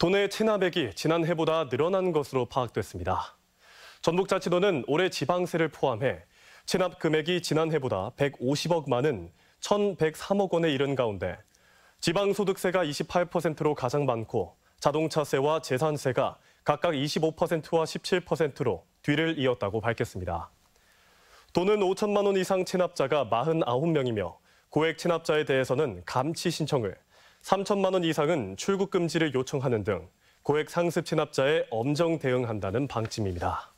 도내 체납액이 지난해보다 늘어난 것으로 파악됐습니다. 전북자치도는 올해 지방세를 포함해 체납 금액이 지난해보다 150억 만은 1,103억 원에 이른 가운데 지방소득세가 28%로 가장 많고 자동차세와 재산세가 각각 25%와 17%로 뒤를 이었다고 밝혔습니다. 돈은 5천만 원 이상 체납자가 49명이며 고액 체납자에 대해서는 감치 신청을 3천만 원 이상은 출국 금지를 요청하는 등 고액 상습 체납자에 엄정 대응한다는 방침입니다.